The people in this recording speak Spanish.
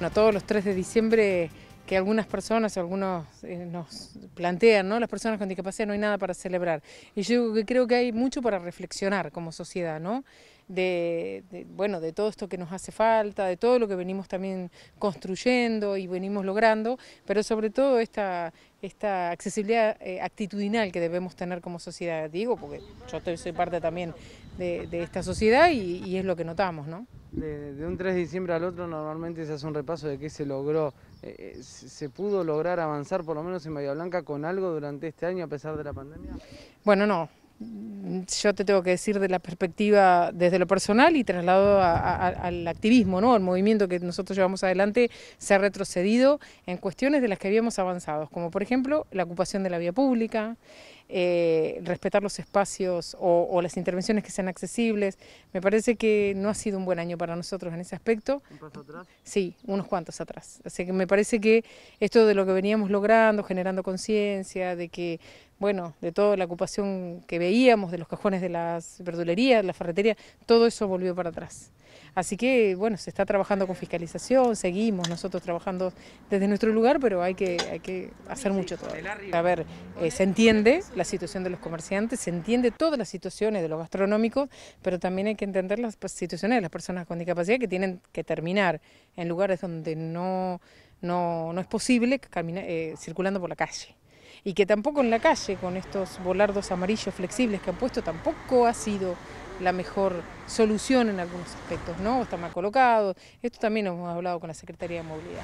Bueno, todos los 3 de diciembre que algunas personas, algunos eh, nos plantean, ¿no? Las personas con discapacidad no hay nada para celebrar. Y yo creo que hay mucho para reflexionar como sociedad, ¿no? De, bueno, de todo esto que nos hace falta, de todo lo que venimos también construyendo y venimos logrando, pero sobre todo esta, accesibilidad eh, actitudinal que debemos tener como sociedad, digo, porque yo soy parte también de, esta sociedad y, y es lo que notamos, ¿no? de, un 3 de diciembre al otro normalmente se hace un repaso de qué se logró. Eh, eh, ¿Se pudo lograr avanzar por lo menos en Bahía Blanca con algo durante este año a pesar de la pandemia? Bueno, no. Yo te tengo que decir de la perspectiva desde lo personal y trasladado al activismo, ¿no? al movimiento que nosotros llevamos adelante, se ha retrocedido en cuestiones de las que habíamos avanzado, como por ejemplo la ocupación de la vía pública, eh, respetar los espacios o, las intervenciones que sean accesibles. Me parece que no ha sido un buen año para nosotros en ese aspecto. ¿Un paso atrás? Sí, unos cuantos atrás. Así que me parece que esto de lo que veníamos logrando, generando conciencia, de que, bueno, de toda la ocupación que veíamos, de los cajones de las verdulerías, de la ferretería, todo eso volvió para atrás. Así que, bueno, se está trabajando con fiscalización, seguimos nosotros trabajando desde nuestro lugar, pero hay que, hay que hacer mucho todo. A ver, eh, se entiende la situación de los comerciantes, se entiende todas las situaciones de los gastronómicos, pero también hay que entender las situaciones de las personas con discapacidad que tienen que terminar en lugares donde no, no, no es posible eh, circulando por la calle y que tampoco en la calle, con estos volardos amarillos flexibles que han puesto, tampoco ha sido la mejor solución en algunos aspectos, ¿no? Está mal colocado, esto también hemos hablado con la Secretaría de Movilidad.